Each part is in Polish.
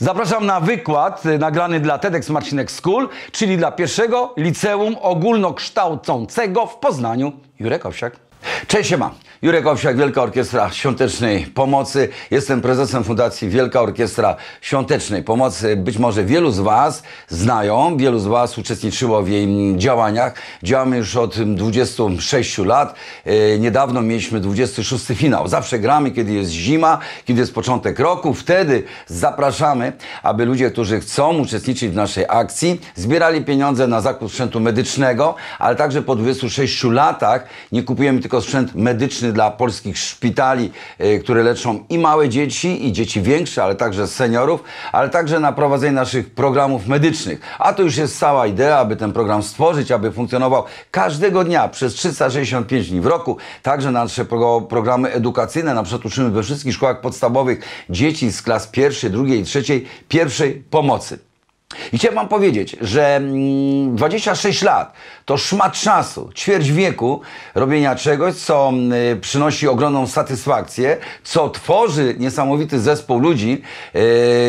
Zapraszam na wykład y, nagrany dla TEDx Marcinek School, czyli dla pierwszego liceum ogólnokształcącego w Poznaniu. Jurek Owsiak. Cześć się ma. Jurek Owsiak, Wielka Orkiestra Świątecznej Pomocy. Jestem prezesem Fundacji Wielka Orkiestra Świątecznej Pomocy. Być może wielu z Was znają, wielu z Was uczestniczyło w jej działaniach. Działamy już od 26 lat. E, niedawno mieliśmy 26 finał. Zawsze gramy, kiedy jest zima, kiedy jest początek roku. Wtedy zapraszamy, aby ludzie, którzy chcą uczestniczyć w naszej akcji, zbierali pieniądze na zakup sprzętu medycznego, ale także po 26 latach nie kupujemy tylko sprzętu sprzęt medyczny dla polskich szpitali, e, które leczą i małe dzieci, i dzieci większe, ale także seniorów, ale także na prowadzenie naszych programów medycznych. A to już jest cała idea, aby ten program stworzyć, aby funkcjonował każdego dnia przez 365 dni w roku. Także nasze programy edukacyjne, na przykład uczymy we wszystkich szkołach podstawowych dzieci z klas pierwszej, drugiej i trzeciej pierwszej pomocy. I chciałem Wam powiedzieć, że 26 mm, lat to szmat czasu, ćwierć wieku robienia czegoś, co mm, przynosi ogromną satysfakcję, co tworzy niesamowity zespół ludzi,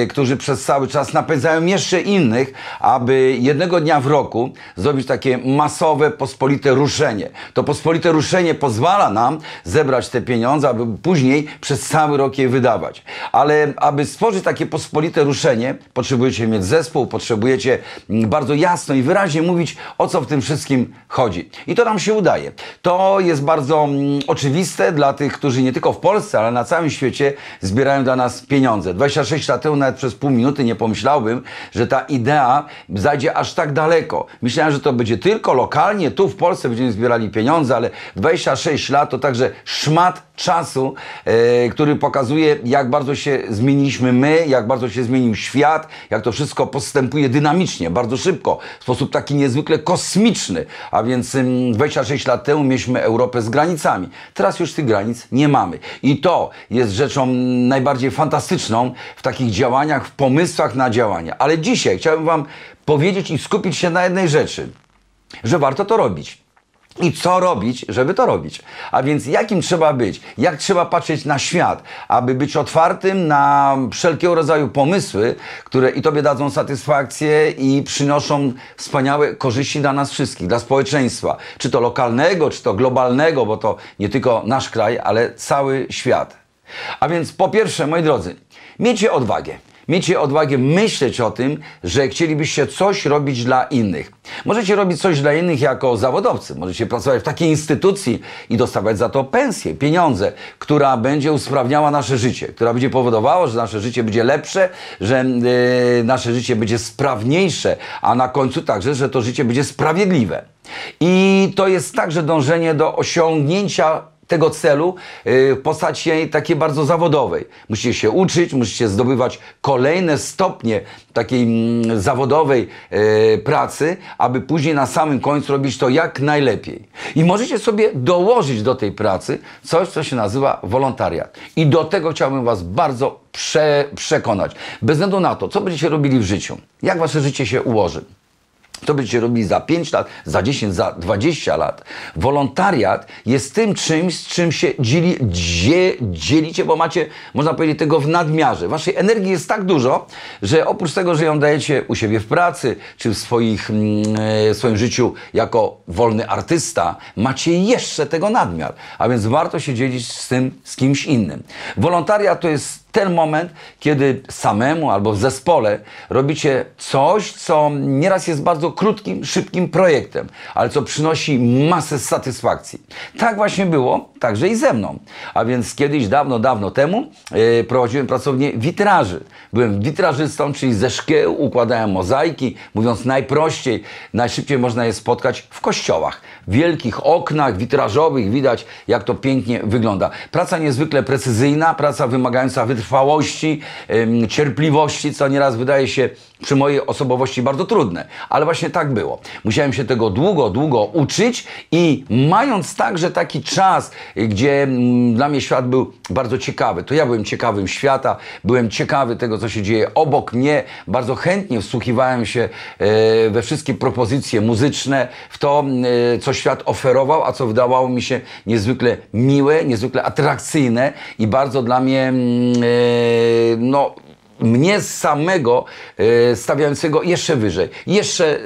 e, którzy przez cały czas napędzają jeszcze innych, aby jednego dnia w roku zrobić takie masowe, pospolite ruszenie. To pospolite ruszenie pozwala nam zebrać te pieniądze, aby później przez cały rok je wydawać. Ale aby stworzyć takie pospolite ruszenie, potrzebujecie mieć zespół, potrzebujecie mm, bardzo jasno i wyraźnie mówić, o co w tym wszystkim chodzi. I to nam się udaje. To jest bardzo mm, oczywiste dla tych, którzy nie tylko w Polsce, ale na całym świecie zbierają dla nas pieniądze. 26 lat temu nawet przez pół minuty nie pomyślałbym, że ta idea zajdzie aż tak daleko. Myślałem, że to będzie tylko lokalnie, tu w Polsce będziemy zbierali pieniądze, ale 26 lat to także szmat czasu, e, który pokazuje, jak bardzo się zmieniliśmy my, jak bardzo się zmienił świat, jak to wszystko postępuje dynamicznie, bardzo szybko, w sposób taki niezwykle kosmiczny. A więc 26 lat temu mieliśmy Europę z granicami. Teraz już tych granic nie mamy. I to jest rzeczą najbardziej fantastyczną w takich działaniach, w pomysłach na działania. Ale dzisiaj chciałbym Wam powiedzieć i skupić się na jednej rzeczy, że warto to robić i co robić, żeby to robić. A więc jakim trzeba być, jak trzeba patrzeć na świat, aby być otwartym na wszelkiego rodzaju pomysły, które i Tobie dadzą satysfakcję i przynoszą wspaniałe korzyści dla nas wszystkich, dla społeczeństwa, czy to lokalnego, czy to globalnego, bo to nie tylko nasz kraj, ale cały świat. A więc po pierwsze, moi drodzy, miejcie odwagę. Miejcie odwagę myśleć o tym, że chcielibyście coś robić dla innych. Możecie robić coś dla innych jako zawodowcy, możecie pracować w takiej instytucji i dostawać za to pensję, pieniądze, która będzie usprawniała nasze życie, która będzie powodowała, że nasze życie będzie lepsze, że yy, nasze życie będzie sprawniejsze, a na końcu także, że to życie będzie sprawiedliwe. I to jest także dążenie do osiągnięcia tego celu y, w postaci takiej bardzo zawodowej. Musicie się uczyć, musicie zdobywać kolejne stopnie takiej mm, zawodowej y, pracy, aby później na samym końcu robić to jak najlepiej. I możecie sobie dołożyć do tej pracy coś, co się nazywa wolontariat. I do tego chciałbym Was bardzo prze przekonać. Bez względu na to, co będziecie robili w życiu, jak Wasze życie się ułoży. To będzie robili za 5 lat, za 10, za 20 lat. Wolontariat jest tym czymś, z czym się dzieli, dzie, dzielicie, bo macie, można powiedzieć, tego w nadmiarze. Waszej energii jest tak dużo, że oprócz tego, że ją dajecie u siebie w pracy, czy w swoich, mm, e, w swoim życiu jako wolny artysta, macie jeszcze tego nadmiar. A więc warto się dzielić z tym, z kimś innym. Wolontariat to jest ten moment, kiedy samemu albo w zespole robicie coś, co nieraz jest bardzo krótkim, szybkim projektem, ale co przynosi masę satysfakcji. Tak właśnie było także i ze mną. A więc kiedyś, dawno, dawno temu yy, prowadziłem pracownię witraży. Byłem witrażystą, czyli ze szkieł układałem mozaiki, mówiąc najprościej, najszybciej można je spotkać w kościołach. W wielkich oknach witrażowych widać, jak to pięknie wygląda. Praca niezwykle precyzyjna, praca wymagająca wytrzymałości, wytrwałości, cierpliwości, co nieraz wydaje się przy mojej osobowości bardzo trudne. Ale właśnie tak było. Musiałem się tego długo, długo uczyć i mając także taki czas, gdzie dla mnie świat był bardzo ciekawy, to ja byłem ciekawym świata, byłem ciekawy tego, co się dzieje obok mnie, bardzo chętnie wsłuchiwałem się e, we wszystkie propozycje muzyczne, w to, co świat oferował, a co wydawało mi się niezwykle miłe, niezwykle atrakcyjne i bardzo dla mnie Yy, no, mnie samego yy, stawiającego jeszcze wyżej, jeszcze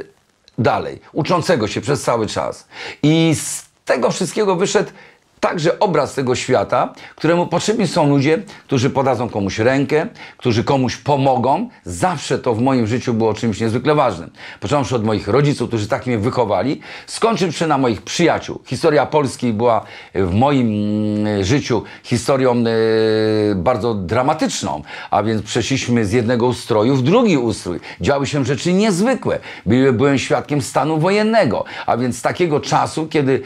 dalej, uczącego się przez cały czas. I z tego wszystkiego wyszedł także obraz tego świata, któremu potrzebni są ludzie, którzy podadzą komuś rękę, którzy komuś pomogą. Zawsze to w moim życiu było czymś niezwykle ważnym. Począwszy od moich rodziców, którzy tak mnie wychowali, skończywszy na moich przyjaciół. Historia Polski była e, w moim mm, e, życiu historią e, bardzo dramatyczną, a więc przeszliśmy z jednego ustroju w drugi ustrój. Działy się rzeczy niezwykłe. Byłem świadkiem stanu wojennego, a więc takiego czasu, kiedy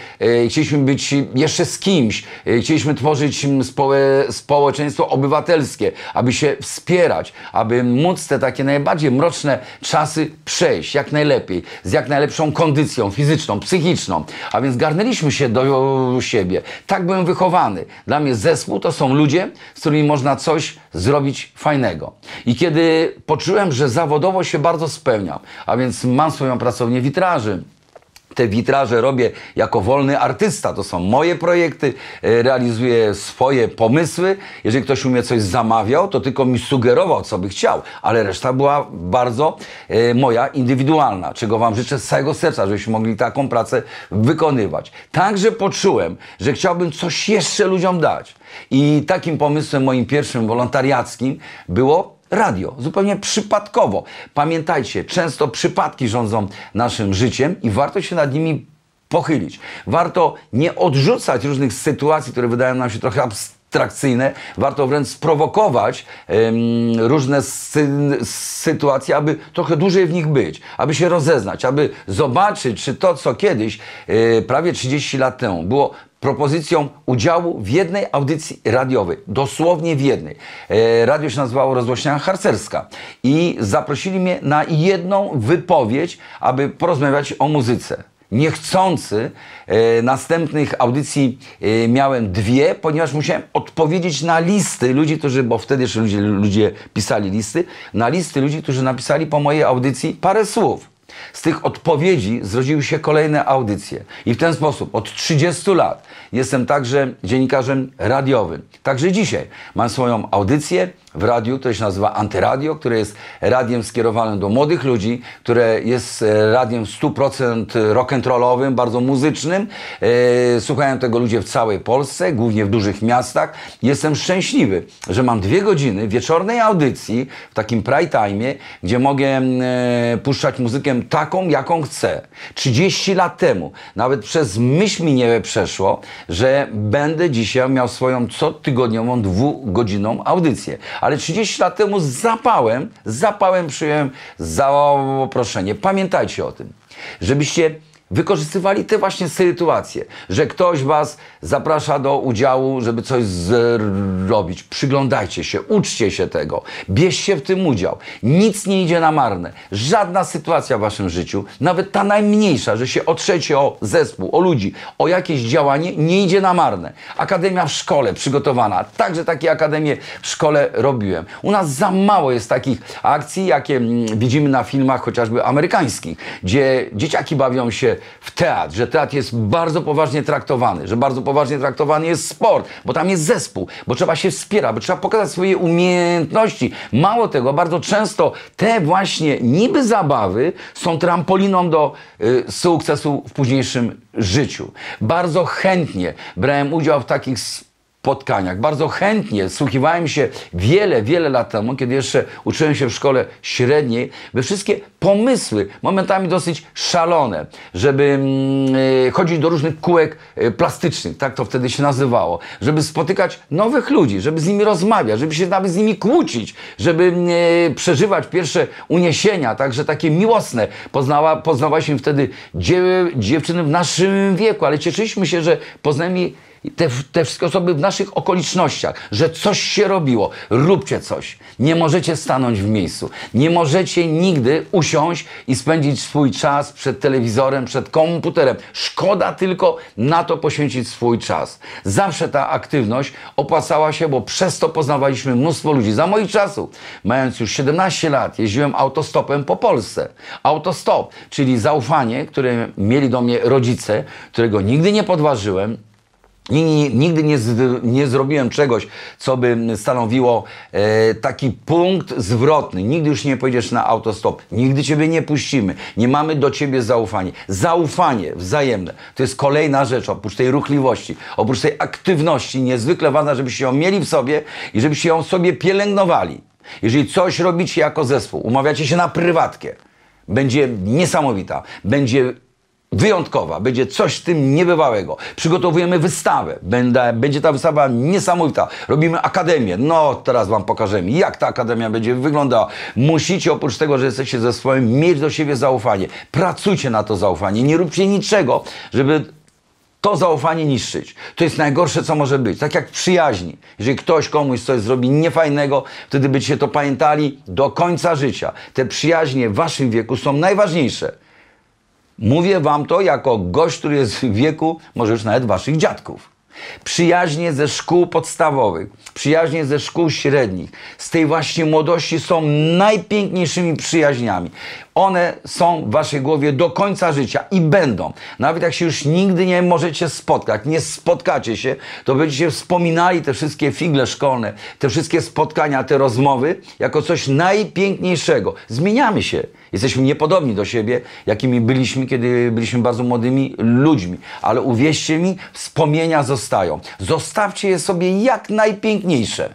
chcieliśmy być jeszcze z kim kimś. E, chcieliśmy tworzyć mm, społeczeństwo obywatelskie, aby się wspierać, aby móc te takie najbardziej mroczne czasy przejść jak najlepiej, z jak najlepszą kondycją fizyczną, psychiczną. A więc garnęliśmy się do siebie. Tak byłem wychowany. Dla mnie zespół to są ludzie, z którymi można coś zrobić fajnego. I kiedy poczułem, że zawodowo się bardzo spełniam, a więc mam swoją pracownię witraży, te witraże robię jako wolny artysta. To są moje projekty, e, realizuję swoje pomysły. Jeżeli ktoś u mnie coś zamawiał, to tylko mi sugerował, co by chciał, ale reszta była bardzo e, moja, indywidualna, czego Wam życzę z całego serca, żebyśmy mogli taką pracę wykonywać. Także poczułem, że chciałbym coś jeszcze ludziom dać. I takim pomysłem moim pierwszym wolontariackim było radio, zupełnie przypadkowo. Pamiętajcie, często przypadki rządzą naszym życiem i warto się nad nimi pochylić. Warto nie odrzucać różnych sytuacji, które wydają nam się trochę abstrakcyjne. Warto wręcz sprowokować ym, różne sy sytuacje, aby trochę dłużej w nich być, aby się rozeznać, aby zobaczyć, czy to, co kiedyś, yy, prawie 30 lat temu, było propozycją udziału w jednej audycji radiowej, dosłownie w jednej. E, radio się nazywało Rozgłośnia Harcerska i zaprosili mnie na jedną wypowiedź, aby porozmawiać o muzyce niechcący e, następnych audycji e, miałem dwie, ponieważ musiałem odpowiedzieć na listy ludzi, którzy, bo wtedy jeszcze ludzie, ludzie pisali listy, na listy ludzi, którzy napisali po mojej audycji parę słów. Z tych odpowiedzi zrodziły się kolejne audycje. I w ten sposób od 30 lat jestem także dziennikarzem radiowym. Także dzisiaj mam swoją audycję, w radiu, to się nazywa Antyradio, które jest radiem skierowanym do młodych ludzi, które jest e, radiem 100% rock'n'rollowym, bardzo muzycznym. E, słuchają tego ludzie w całej Polsce, głównie w dużych miastach. Jestem szczęśliwy, że mam dwie godziny wieczornej audycji w takim prime time, gdzie mogę mm, e, puszczać muzykę taką, jaką chcę. 30 lat temu nawet przez myśl mi nie przeszło, że będę dzisiaj miał swoją cotygodniową dwugodzinną audycję ale 30 lat temu z zapałem, z zapałem przyjąłem zaproszenie. Pamiętajcie o tym, żebyście wykorzystywali te właśnie sytuacje, że ktoś was zaprasza do udziału, żeby coś zrobić. Przyglądajcie się, uczcie się tego, bierzcie w tym udział. Nic nie idzie na marne. Żadna sytuacja w waszym życiu, nawet ta najmniejsza, że się otrzecie o zespół, o ludzi, o jakieś działanie, nie idzie na marne. Akademia w szkole przygotowana. Także takie akademie w szkole robiłem. U nas za mało jest takich akcji, jakie mm, widzimy na filmach chociażby amerykańskich, gdzie dzieciaki bawią się w teatr, że teatr jest bardzo poważnie traktowany, że bardzo poważnie traktowany jest sport, bo tam jest zespół, bo trzeba się wspierać, bo trzeba pokazać swoje umiejętności. Mało tego, bardzo często te właśnie niby zabawy są trampoliną do y, sukcesu w późniejszym życiu. Bardzo chętnie brałem udział w takich spotkaniach. Bardzo chętnie słuchiwałem się wiele, wiele lat temu, kiedy jeszcze uczyłem się w szkole średniej, we wszystkie pomysły, momentami dosyć szalone, żeby yy, chodzić do różnych kółek yy, plastycznych, tak to wtedy się nazywało, żeby spotykać nowych ludzi, żeby z nimi rozmawiać, żeby się nawet z nimi kłócić, żeby yy, przeżywać pierwsze uniesienia, także takie miłosne. Poznała, poznawaliśmy wtedy dziewczyny w naszym wieku, ale cieszyliśmy się, że poznajemy te, te wszystkie osoby w naszych okolicznościach, że coś się robiło, róbcie coś. Nie możecie stanąć w miejscu. Nie możecie nigdy usiąść i spędzić swój czas przed telewizorem, przed komputerem. Szkoda tylko na to poświęcić swój czas. Zawsze ta aktywność opłacała się, bo przez to poznawaliśmy mnóstwo ludzi. Za moich czasów, mając już 17 lat, jeździłem autostopem po Polsce. Autostop, czyli zaufanie, które mieli do mnie rodzice, którego nigdy nie podważyłem, Nigdy nie, z, nie zrobiłem czegoś, co by stanowiło e, taki punkt zwrotny. Nigdy już nie pojedziesz na autostop. Nigdy ciebie nie puścimy. Nie mamy do ciebie zaufania. Zaufanie wzajemne to jest kolejna rzecz oprócz tej ruchliwości, oprócz tej aktywności niezwykle ważna, żebyście ją mieli w sobie i żebyście ją sobie pielęgnowali. Jeżeli coś robicie jako zespół, umawiacie się na prywatkę, będzie niesamowita, będzie wyjątkowa, będzie coś z tym niebywałego. Przygotowujemy wystawę, Będę, będzie ta wystawa niesamowita. Robimy akademię. No, teraz Wam pokażemy, jak ta akademia będzie wyglądała. Musicie, oprócz tego, że jesteście ze swoim, mieć do siebie zaufanie. Pracujcie na to zaufanie. Nie róbcie niczego, żeby to zaufanie niszczyć. To jest najgorsze, co może być. Tak jak przyjaźni. Jeżeli ktoś komuś coś zrobi niefajnego, wtedy byście to pamiętali do końca życia. Te przyjaźnie w waszym wieku są najważniejsze. Mówię wam to jako gość, który jest w wieku może już nawet waszych dziadków. Przyjaźnie ze szkół podstawowych, przyjaźnie ze szkół średnich, z tej właśnie młodości są najpiękniejszymi przyjaźniami. One są w waszej głowie do końca życia i będą. Nawet jak się już nigdy nie możecie spotkać, nie spotkacie się, to będziecie wspominali te wszystkie figle szkolne, te wszystkie spotkania, te rozmowy jako coś najpiękniejszego. Zmieniamy się. Jesteśmy niepodobni do siebie, jakimi byliśmy, kiedy byliśmy bardzo młodymi ludźmi. Ale uwierzcie mi, wspomnienia zostają. Zostawcie je sobie jak najpiękniejsze.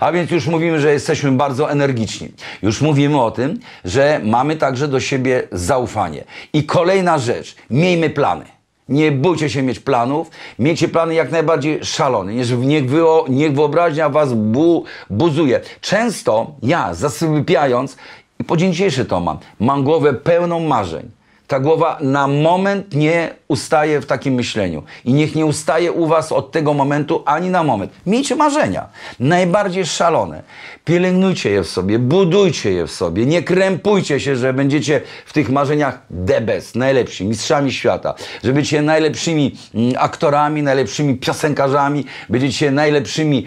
A więc już mówimy, że jesteśmy bardzo energiczni. Już mówimy o tym, że mamy także do siebie zaufanie. I kolejna rzecz, miejmy plany. Nie bójcie się mieć planów. Miejcie plany jak najbardziej szalone. Niech, wyo, niech wyobraźnia was bu, buzuje. Często ja zasypiając, i po dzień dzisiejszy to mam, mam głowę pełną marzeń ta głowa na moment nie ustaje w takim myśleniu. I niech nie ustaje u Was od tego momentu ani na moment. Miejcie marzenia, najbardziej szalone. Pielęgnujcie je w sobie, budujcie je w sobie. Nie krępujcie się, że będziecie w tych marzeniach the best, najlepsi, mistrzami świata. Że będziecie najlepszymi mm, aktorami, najlepszymi piosenkarzami, będziecie najlepszymi e,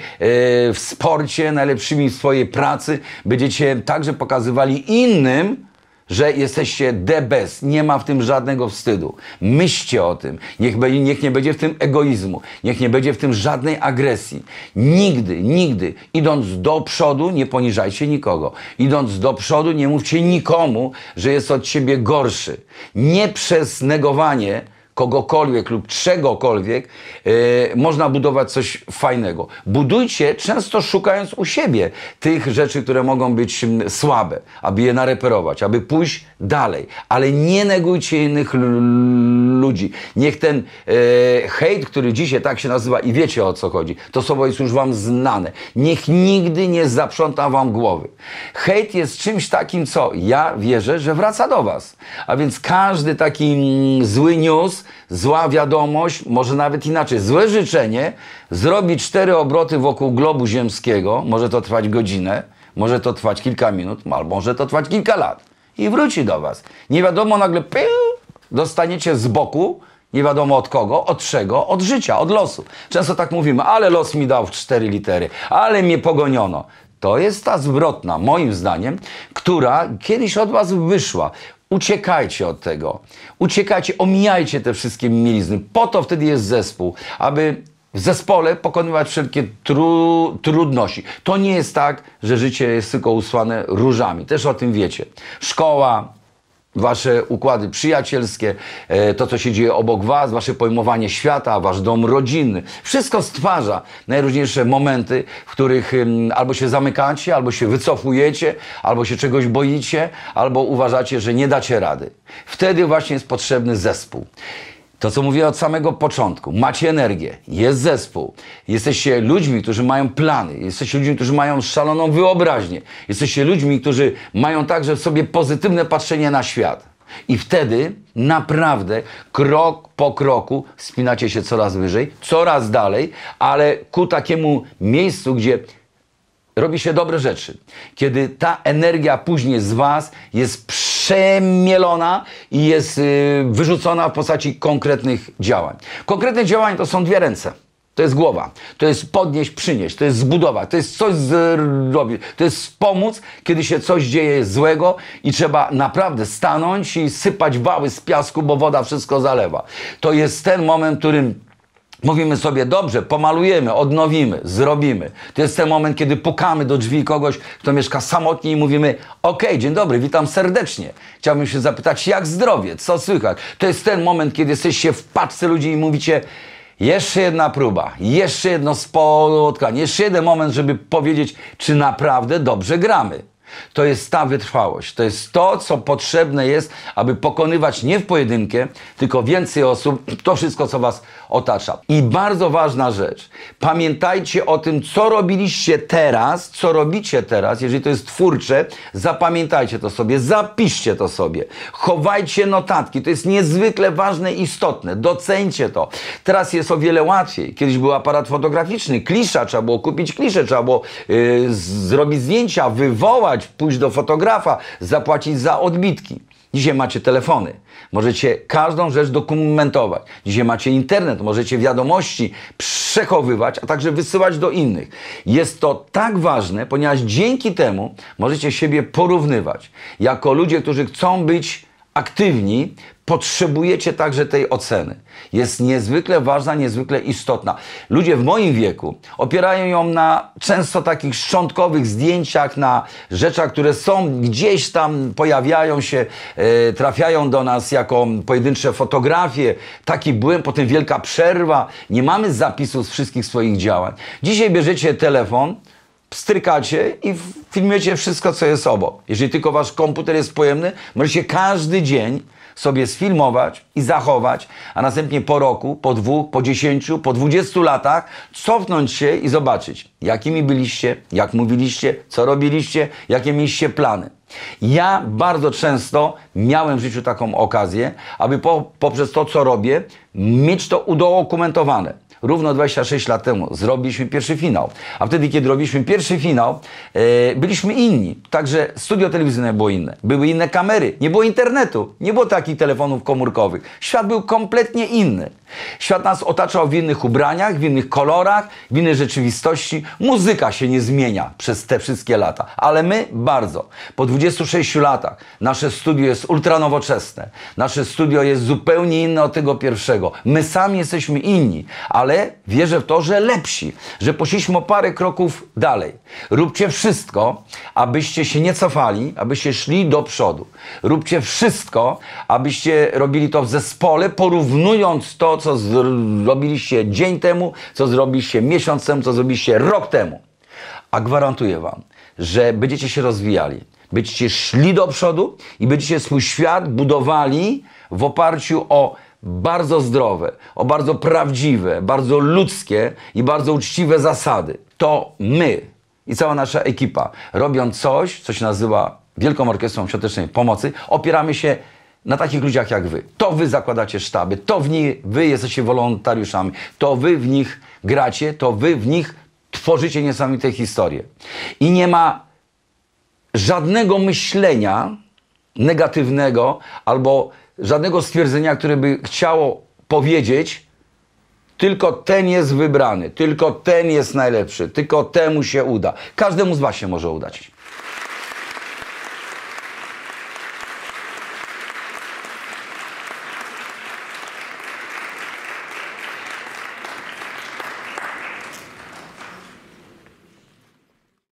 w sporcie, najlepszymi w swojej pracy. Będziecie także pokazywali innym, że jesteście the Nie ma w tym żadnego wstydu. Myślcie o tym. Niech, be, niech nie będzie w tym egoizmu. Niech nie będzie w tym żadnej agresji. Nigdy, nigdy, idąc do przodu, nie poniżajcie nikogo. Idąc do przodu, nie mówcie nikomu, że jest od ciebie gorszy. Nie przez negowanie kogokolwiek lub czegokolwiek, yy, można budować coś fajnego. Budujcie często szukając u siebie tych rzeczy, które mogą być słabe, aby je nareperować, aby pójść dalej, ale nie negujcie innych ludzi. Niech ten yy, hejt, który dzisiaj tak się nazywa i wiecie o co chodzi, to słowo jest już wam znane. Niech nigdy nie zaprząta wam głowy. Hejt jest czymś takim, co ja wierzę, że wraca do was. A więc każdy taki zły news zła wiadomość, może nawet inaczej, złe życzenie, zrobi cztery obroty wokół globu ziemskiego, może to trwać godzinę, może to trwać kilka minut, albo może to trwać kilka lat i wróci do was. Nie wiadomo, nagle piu, dostaniecie z boku, nie wiadomo od kogo, od czego, od życia, od losu. Często tak mówimy, ale los mi dał w cztery litery, ale mnie pogoniono. To jest ta zwrotna, moim zdaniem, która kiedyś od was wyszła. Uciekajcie od tego. Uciekajcie, omijajcie te wszystkie mielizny. Po to wtedy jest zespół, aby w zespole pokonywać wszelkie tru trudności. To nie jest tak, że życie jest tylko usłane różami. Też o tym wiecie. Szkoła, Wasze układy przyjacielskie, e, to co się dzieje obok Was, Wasze pojmowanie świata, Wasz dom rodzinny. Wszystko stwarza najróżniejsze momenty, w których albo się zamykacie, albo się wycofujecie, albo się czegoś boicie, albo uważacie, że nie dacie rady. Wtedy właśnie jest potrzebny zespół. To, co mówię od samego początku. Macie energię, jest zespół, jesteście ludźmi, którzy mają plany, jesteście ludźmi, którzy mają szaloną wyobraźnię, jesteście ludźmi, którzy mają także w sobie pozytywne patrzenie na świat. I wtedy naprawdę krok po kroku wspinacie się coraz wyżej, coraz dalej, ale ku takiemu miejscu, gdzie robi się dobre rzeczy. Kiedy ta energia później z Was jest przy przemielona i jest y, wyrzucona w postaci konkretnych działań. Konkretne działania to są dwie ręce. To jest głowa, to jest podnieść, przynieść, to jest zbudować, to jest coś zrobić, to jest pomóc, kiedy się coś dzieje złego i trzeba naprawdę stanąć i sypać wały z piasku, bo woda wszystko zalewa. To jest ten moment, w którym Mówimy sobie, dobrze, pomalujemy, odnowimy, zrobimy. To jest ten moment, kiedy pukamy do drzwi kogoś, kto mieszka samotnie i mówimy, ok, dzień dobry, witam serdecznie. Chciałbym się zapytać, jak zdrowie, co słychać? To jest ten moment, kiedy jesteście w paczce ludzi i mówicie, jeszcze jedna próba, jeszcze jedno spotkanie, jeszcze jeden moment, żeby powiedzieć, czy naprawdę dobrze gramy. To jest ta wytrwałość. To jest to, co potrzebne jest, aby pokonywać nie w pojedynkę, tylko więcej osób, to wszystko, co Was otacza. I bardzo ważna rzecz. Pamiętajcie o tym, co robiliście teraz, co robicie teraz, jeżeli to jest twórcze, zapamiętajcie to sobie, zapiszcie to sobie. Chowajcie notatki. To jest niezwykle ważne i istotne. Docencie to. Teraz jest o wiele łatwiej. Kiedyś był aparat fotograficzny, klisza, trzeba było kupić kliszę, trzeba było yy, zrobić zdjęcia, wywołać pójść do fotografa, zapłacić za odbitki. Dzisiaj macie telefony, możecie każdą rzecz dokumentować. Dzisiaj macie internet, możecie wiadomości przechowywać, a także wysyłać do innych. Jest to tak ważne, ponieważ dzięki temu możecie siebie porównywać jako ludzie, którzy chcą być aktywni, potrzebujecie także tej oceny. Jest niezwykle ważna, niezwykle istotna. Ludzie w moim wieku opierają ją na często takich szczątkowych zdjęciach, na rzeczach, które są gdzieś tam, pojawiają się, e, trafiają do nas jako pojedyncze fotografie. Taki byłem, potem wielka przerwa. Nie mamy zapisu z wszystkich swoich działań. Dzisiaj bierzecie telefon, pstrykacie i filmujecie wszystko, co jest obok. Jeżeli tylko wasz komputer jest pojemny, możecie każdy dzień sobie sfilmować i zachować, a następnie po roku, po dwóch, po dziesięciu, po dwudziestu latach cofnąć się i zobaczyć, jakimi byliście, jak mówiliście, co robiliście, jakie mieliście plany. Ja bardzo często miałem w życiu taką okazję, aby po, poprzez to, co robię, mieć to udokumentowane równo 26 lat temu zrobiliśmy pierwszy finał. A wtedy, kiedy robiliśmy pierwszy finał, e, byliśmy inni. Także studio telewizyjne było inne. Były inne kamery. Nie było internetu. Nie było takich telefonów komórkowych. Świat był kompletnie inny. Świat nas otaczał w innych ubraniach, w innych kolorach, w innej rzeczywistości. Muzyka się nie zmienia przez te wszystkie lata, ale my bardzo. Po 26 latach nasze studio jest ultranowoczesne. Nasze studio jest zupełnie inne od tego pierwszego. My sami jesteśmy inni, ale ale wierzę w to, że lepsi, że poszliśmy o parę kroków dalej. Róbcie wszystko, abyście się nie cofali, abyście szli do przodu. Róbcie wszystko, abyście robili to w zespole, porównując to, co zrobiliście dzień temu, co zrobiliście miesiąc temu, co zrobiliście rok temu. A gwarantuję Wam, że będziecie się rozwijali, będziecie szli do przodu i będziecie swój świat budowali w oparciu o bardzo zdrowe, o bardzo prawdziwe, bardzo ludzkie i bardzo uczciwe zasady. To my i cała nasza ekipa, robiąc coś, co się nazywa Wielką Orkiestrą Świątecznej Pomocy, opieramy się na takich ludziach jak wy. To wy zakładacie sztaby, to w nich wy jesteście wolontariuszami, to wy w nich gracie, to wy w nich tworzycie niesamowite historie. I nie ma żadnego myślenia negatywnego albo żadnego stwierdzenia, które by chciało powiedzieć, tylko ten jest wybrany, tylko ten jest najlepszy, tylko temu się uda. Każdemu z Was się może udać.